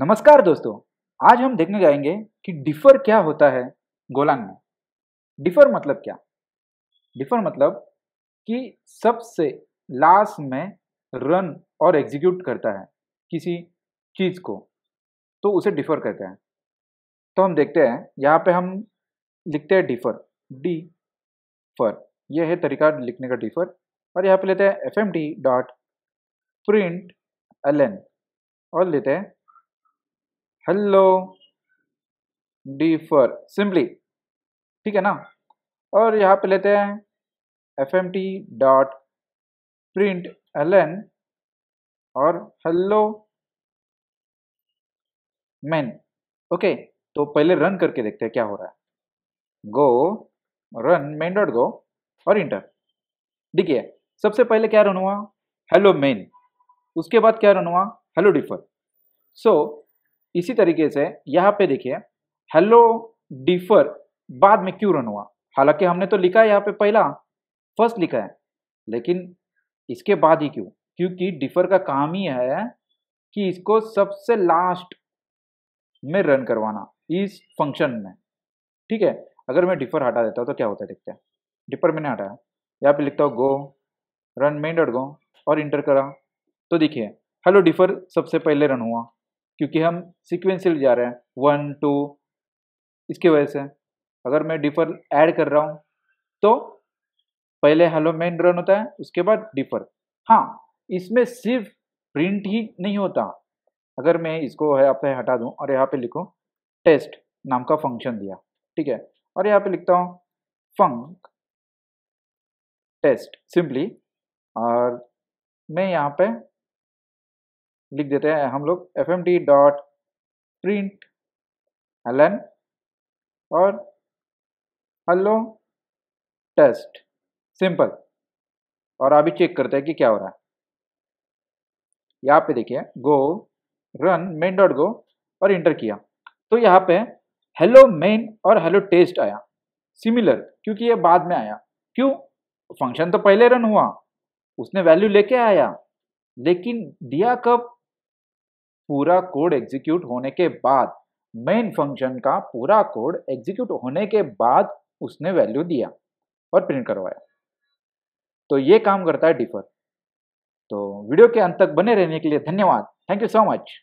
नमस्कार दोस्तों आज हम देखने जाएंगे कि डिफर क्या होता है गोलांग में डिफर मतलब क्या डिफर मतलब कि सबसे लास्ट में रन और एग्जीक्यूट करता है किसी चीज़ को तो उसे डिफर कहते हैं तो हम देखते हैं यहाँ पे हम लिखते हैं डिफर डी फर यह है तरीका लिखने का डिफर और यहाँ पे लेते हैं F M D dot print L N और लेते हैं hello differ सिंपली ठीक है ना और यहाँ पे लेते हैं F M T dot print L N और हेलो मैन ओके तो पहले रन करके देखते हैं क्या हो रहा है go run main dot go और इंटर देखिए सबसे पहले क्या रन हुआ हेलो मेन उसके बाद क्या रन हुआ हेलो डिफर सो इसी तरीके से यहाँ पे देखिए हेलो डिफर बाद में क्यों रन हुआ हालांकि हमने तो लिखा है यहाँ पे पहला फर्स्ट लिखा है लेकिन इसके बाद ही क्यों क्योंकि डिफर का काम ही है कि इसको सबसे लास्ट में रन करवाना इस फंक्शन में ठीक है अगर मैं डिफर हटा देता हूँ तो क्या होता है देखते हैं डिफर मैंने हटाया यहाँ पे लिखता हूँ go run main dot go और इंटर करा तो देखिए हेलो डिफर सबसे पहले रन हुआ क्योंकि हम सिक्वेंशियल जा रहे हैं वन टू इसकी वजह से अगर मैं डिफर ऐड कर रहा हूँ तो पहले हेलो मेन रन होता है उसके बाद डिफर हाँ इसमें सिर्फ प्रिंट ही नहीं होता अगर मैं इसको यहाँ पे हटा दूँ और यहाँ पे लिखूँ टेस्ट नाम का फंक्शन दिया ठीक है और यहाँ पे लिखता हूँ फंक टेस्ट सिंपली और मैं यहाँ पे लिख देते हैं हम लोग F M T dot print हलन और हलो टेस्ट सिंपल और अभी चेक करते हैं कि क्या हो रहा है यहाँ पे देखिए go run main dot go और इंटर किया तो यहाँ पे हेलो मेन और हेलो टेस्ट आया सिमिलर क्योंकि ये बाद में आया क्यों फंक्शन तो पहले रन हुआ उसने वैल्यू लेके आया लेकिन दिया कब पूरा कोड एग्जीक्यूट होने के बाद मेन फंक्शन का पूरा कोड एग्जीक्यूट होने के बाद उसने वैल्यू दिया और प्रिंट करवाया तो ये काम करता है डिफर तो वीडियो के अंत तक बने रहने के लिए धन्यवाद थैंक यू सो मच